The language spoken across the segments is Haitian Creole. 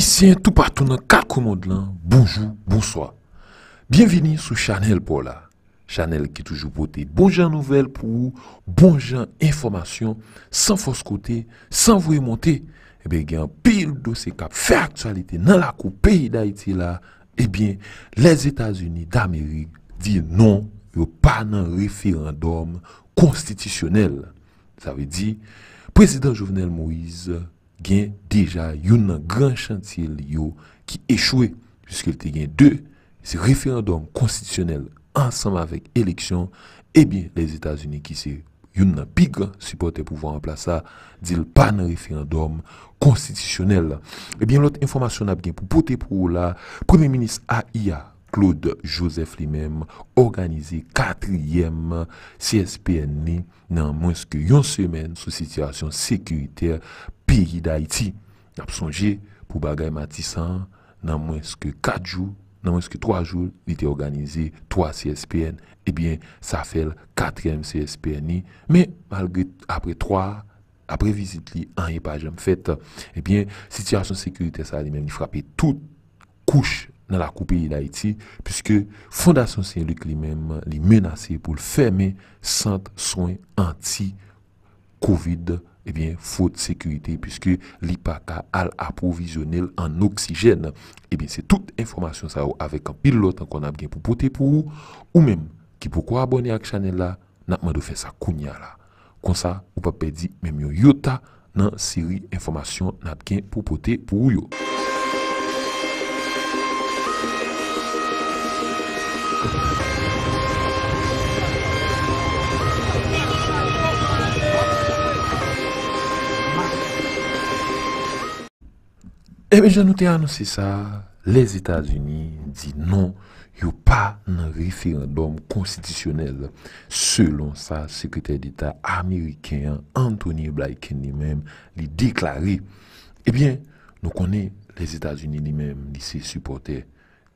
ici tout partout dans quatre monde là, bonjour, bonsoir. Bienvenue sur Chanel pour la Chanel qui toujours beauté, bonjour nouvelle nouvelles pour vous, bonjour information, sans fausse côté, sans vous monter, et eh bien, il y a un pile dossier qui fait actualité dans la coupe pays d'Haïti là. et eh bien, les États-Unis d'Amérique disent non, il n'y a pas un référendum constitutionnel. Ça veut dire, président Jovenel Moïse déjà y yon grand chantier li yo qui échoué puisque te gen deux, référendums constitutionnels ensemble avec l'élection, eleksyon, eh bien les états unis qui se yon nan big supporte pouvo en place dil pa nan référendum constitutionnel et eh bien l'autre information n'a gen pou pour la, Premier Ministre AIA, Claude Joseph même organisé organize quatrième CSPN dans moins que une semaine sous situation sécuritaire Pays d'Haïti, N'a nap sonje pour bagay Matissan, dans moins que 4 jours, dans moins que 3 jours, il été organisé 3 CSPN, Eh bien ça fait le 4e CSPN mais malgré, après 3, après visite, li, an ye pas fait fait, eh bien situation situation sécurité, ça a même frappé toute couche dans la coupe d'Haïti. Puisque puisque Fondation Saint-Luc li même menacé pour fermer le centre anti covid Ebyen eh fote sekurite pwiske li pata al aprovizyonel an oksijen eh Ebyen se tout informasyon sa ou avek an pil lotan kon ap gen pou pote pou ou Ou menm ki pou kwa abone ak chanel la Natman do fe sa kounya la Kon sa ou pa pedi menm yo yota nan seri informasyon natgen pou pote pou ou yo Eh je je nous ça, ça, les états unis disent non, il n'y a pas un référendum constitutionnel. Selon le secrétaire d'État américain, Anthony Blinken lui-même, l'a déclaré. Eh bien, nous connaissons les états unis lui-même, s'est se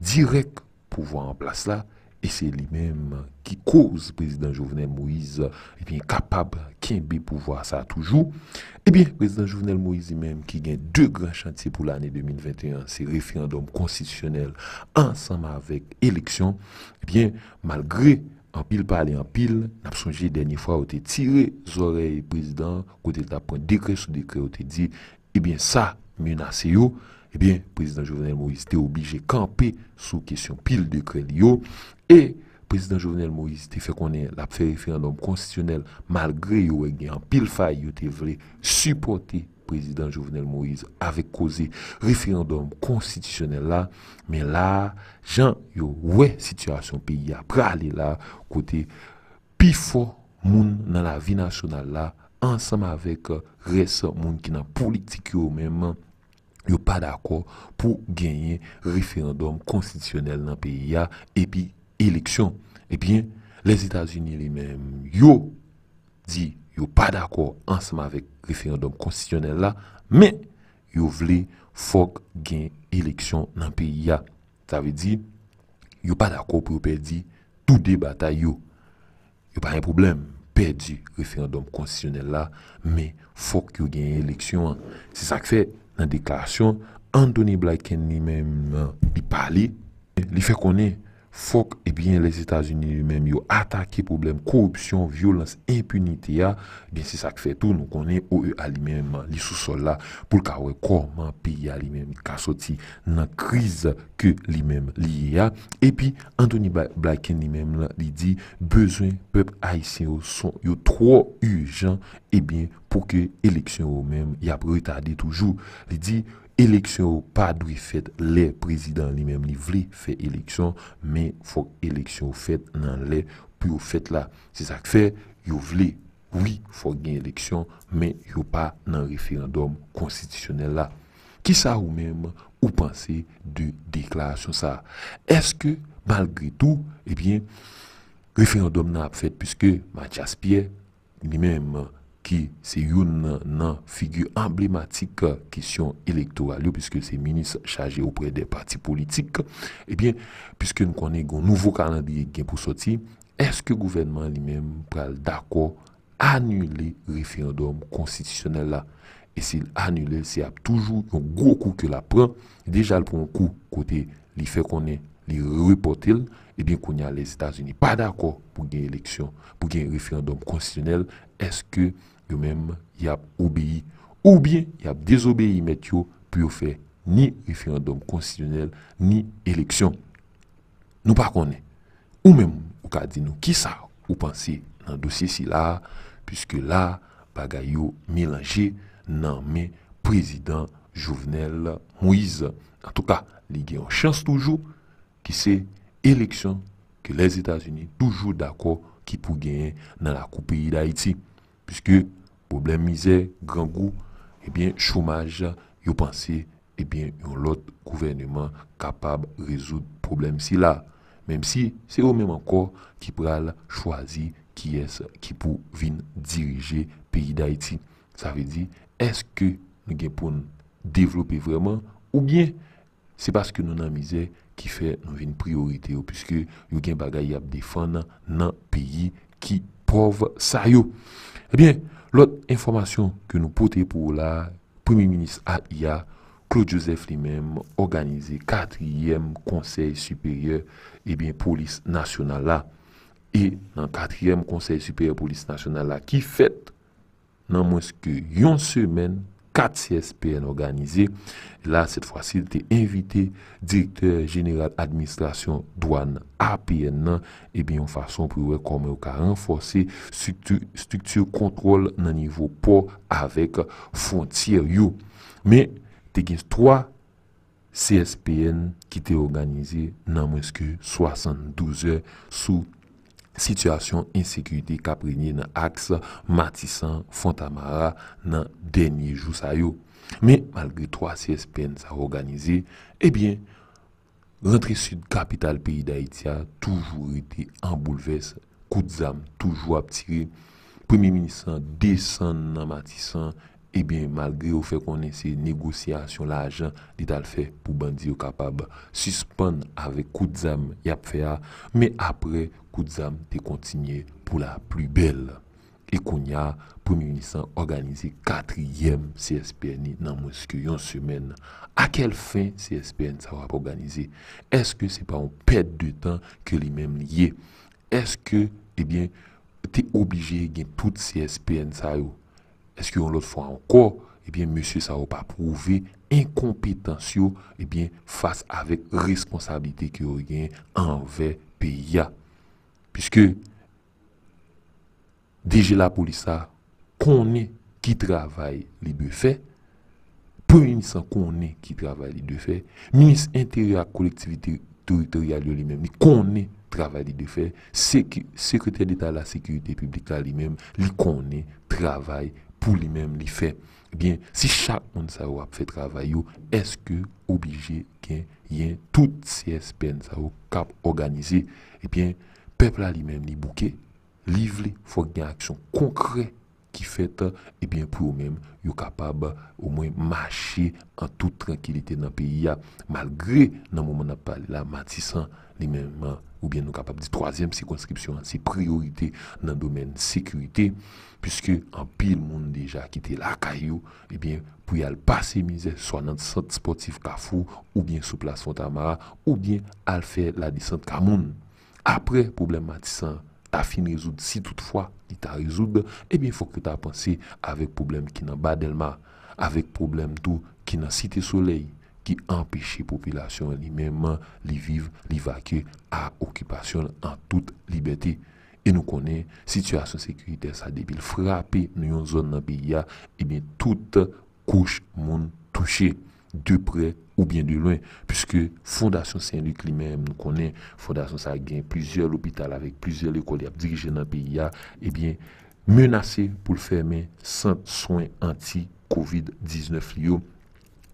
direct pour pouvoir en place là. Et c'est lui-même qui cause président Jovenel Moïse, et eh bien capable, qui pouvoir ça toujours. Et eh bien, président Jovenel Moïse lui-même qui gagne deux grands chantiers pour l'année 2021, c'est référendum constitutionnel ensemble avec élection. Eh bien, malgré en pile parler en pile, n'a songé dernière fois on a tiré oreilles président, côté t'as pris décret sur décret on te dit, eh bien ça, menase yo, ebyen, eh prezident Jouvenel Moïse te oblije kampe sou kesyon pil de kred yo, e prezident Jouvenel Moïse te fe konen la pfe referendum konstisyonel malgre yo wè gen, pil fay yo te vre supporte prezident Jouvenel Moïse avek koze referendum konstisyonel la, men la, jan yo wè situasyon pi, apre ale la kote, pifo moun nan la vi nasyonal la ansanm avek res moun ki nan politik yo menman Yo pa d'akor pou genye referendom konstisyonel nan peyi ya epi eleksyon. Epi, les Etats-Unis li men, yo di yo pa d'akor ansama vek referendom konstisyonel la, men yo vle fok genye eleksyon nan peyi ya. Sa ve di, yo pa d'akor pou yo perdi tou debata yo. Yo pa yon problem, perdi referendom konstisyonel la, men fok yo genye eleksyon an. Se sa kfe... nan deklarasyon, Anthony Blayken ni men bi pali, li fe koni, Fok, ebyen, eh les Etats-Unis li mèm yo atake problem, korupsyon, violans, impunite ya. Gen si sak fetou, nou konen ou yo alimèm li sousol la pou kawè kouman piya li mèm. Kasoti nan kriz ke li mèm li ya. Epi, Anthony Blacken li mèm la, li di, Beswen pep Aisyen yo son yo tro yu jan, ebyen, eh pou ke eleksyon yo mèm. Ya bretade toujou, li di, Eleksyon ou pa dwi fet le prezident li menm li vle fe eleksyon, men fok eleksyon ou fet nan le pou ou fet la. Se sak fe, yo vle, oui, fok gen eleksyon, men yo pa nan referendum konstitisyonel la. Ki sa ou menm ou panse du deklarasyon sa? Eske, malgri tou, e eh bien, referendum nan ap fet pwiske Matias Pierre li menm, ki se yon nan figu emblimatik ki syon elektoralyo piske se minis chaje opre de parti politik, e eh bien, piske nou konen goun nouvo kalandye gen pou soti, eske gouvenman li men pral dakor anule referendum konstisyonel la? E se il anule, se ap toujou yon gwo kou ke la pran, deja l pran kou kote li fe konen li repote l, Edwen eh kon ya les Etats-Unis pa d'akor pou gen eleksyon, pou gen referendum konstisyonel, eske yo menm yap obeyi ou bien yap désobeyi met yo pou yo fe ni referendum konstisyonel ni eleksyon. Nou pa konen, ou menm ou ka di nou ki sa ou panse nan dosye si la, pwiske la pa ga yo melange nan men prezident jouvenel Moïse. An tou ka, li gen yon chans toujou ki se... élection que les États-Unis toujours d'accord qui pour gagner dans la coupe pays d'Haïti. Puisque problème misère, grand goût, et eh bien, chômage, vous pensez, et eh bien, l'autre gouvernement capable de résoudre le problème si là. Même si c'est eux-mêmes encore qui pral choisir qui est ce qui pour venir diriger pays d'Haïti. Ça veut dire, est-ce que nous pouvons développer vraiment ou bien c'est parce que nous avons misère ki fè nou vè yon priorite yo, piske yon gen bagay ap defan nan peyi ki pov sa yo. Ebyen, lòt informasyon ke nou pote pou la, Premier Ministre A.I.A., Claude Joseph li mèm, organize 4e Conseil Supérieur, ebyen, Polis Nationale la, e nan 4e Conseil Supérieur Polis Nationale la, ki fèt nan mweske yon semen, 4 CSPN organize, la set fwa sil te invite direkter general administrasyon douan APN nan, e bin yon fason pou rekome ou ka renforsi struktur kontrol nan nivou po avèk fontyer yo. Me te giz 3 CSPN ki te organize nan mweske 72è sou. Sityasyon insekurite kaprenye nan aks Matisan Fontamara nan denye jou sayo. Me malgre 3 CSPN sa reorganize, ebyen rentre sud kapital peyi Daitya toujou rite en bouleves, Koudzam toujou ap tire. Premi minisan desen nan Matisan, ebyen malgre ou fe konen se negosyasyon la ajan li tal fe pou bandi ou kapab suspon ave Koudzam Yapfea. Me apre... Kout zam te kontinye pou la plu bel. E kon ya, pou mwen nisan organize katriyem CSPN nan mweske yon semen. A kel fin CSPN sa wap organize? Eske se pa ou pet de tan ke li men liye? Eske, eh ebyen, te oblije gen tout CSPN sa yo? Eske yon lot fwa anko? Ebyen, mweske sa wap apouve, enkompetensyo, ebyen, fase avek responsabilite ki yo gen anve pe ya. Piske deje la polisa konen ki travay li be fe, pou yon san konen ki travay li de fe, mounis entere a kolektivite teritorial yo li men, konen travay li de fe, sekretèr d'Etat la sekurite publika li men, li konen travay pou li men li fe. Ebyen, si chak moun sa wap fe travay yo, eske obije gen yon tout si espè n sa wap kap organize, ebyen, eh peuple a lui-même, les bouquets, livre, il faut qu'il y ait une action concrète qui fait, et eh bien, pour eux même ils capable au moins marcher en toute tranquillité dans le pays, malgré, dans le moment où on parle la lui ou bien nous capables de troisième circonscription, c'est priorité dans le domaine sécurité, puisque en pile monde déjà quitté la caillou, et eh bien, pour y aller passer misère, soit dans le centre sportif Kafou ou bien sous place Fontamara, ou bien aller faire la descente Camoun. Apre problem matisan, ta fin rezoud si toutfwa li ta rezoud, ebyen eh fokke ta pansi avek problem ki nan badelman, avek problem tou ki nan site soley, ki empeshi populasyon li menman, li viv, li vakye, a okupasyon an tout libeti. E nou konen, situasyon sekurite sa debil frape nou yon zon nan biya, ebyen eh tout kouch moun touche. de pre ou bien de loin. Piske Fondasyon Saint-Luc-Limèm nou konen, Fondasyon sa gen plizye l'hôpital avèk plizye l'ekoli ap dirije nan BIA, e eh bien menase pou l'fermen san soin anti-Covid-19 liyo.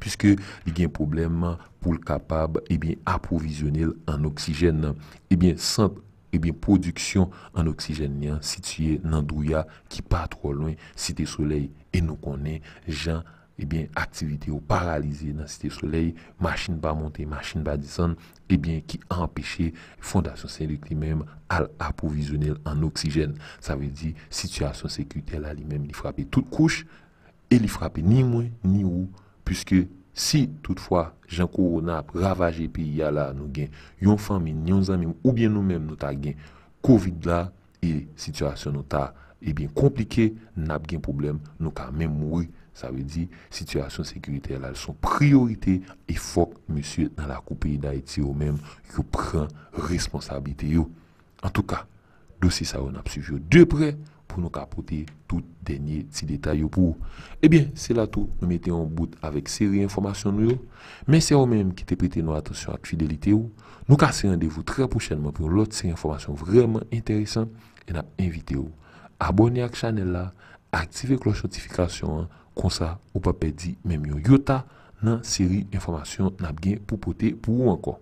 Piske li gen probleman pou l'kapab e eh bien aprovisionel an oksijen nan. E eh bien san, e bien produksyon an oksijen nan, sitye nan Douya ki pa trolouen, site Soleil, e nou konen jan aprovisionel Ebyen, eh aktivite ou paralize nan site soleil, machine ba monte, machine ba dison, ebyen, eh ki empeshe fondasyon selik li menm al aprovisionel an oksijen. Sa ve di, sityasyon sekwite la li menm li frapi tout kouche e li frapi ni mwen, ni ou, pwiske si toutfwa janko ronap ravaje pi ya la nou gen, yon famen, yon zanmen ou bien nou menm nou ta gen, kovid la, e sityasyon nou ta apres, e eh bin komplike, nan ap gen problem nou ka menm mwou, sa ve di situasyon sekurite la, son priorite e fok, monsye, nan la koupi da eti yo menm, yo pren responsabilite yo an tou ka, dosi sa yo nan ap sujou de pre, pou nou ka apote tout denye ti detay yo pou e bin, se la tou, nou mette yon bout avek seri informasyon nou yo men se yo menm ki te pite nou atensyon at fidelite yo nou ka se yandevou tre pou chenman pou yon lot seri informasyon vremen enteresan, en ap invite yo abonye ak chanel la, aktive kloj chantifikasyon an, konsa ou papè di mèm yo. Yota nan siri informasyon nap gen pou pote pou ou anko.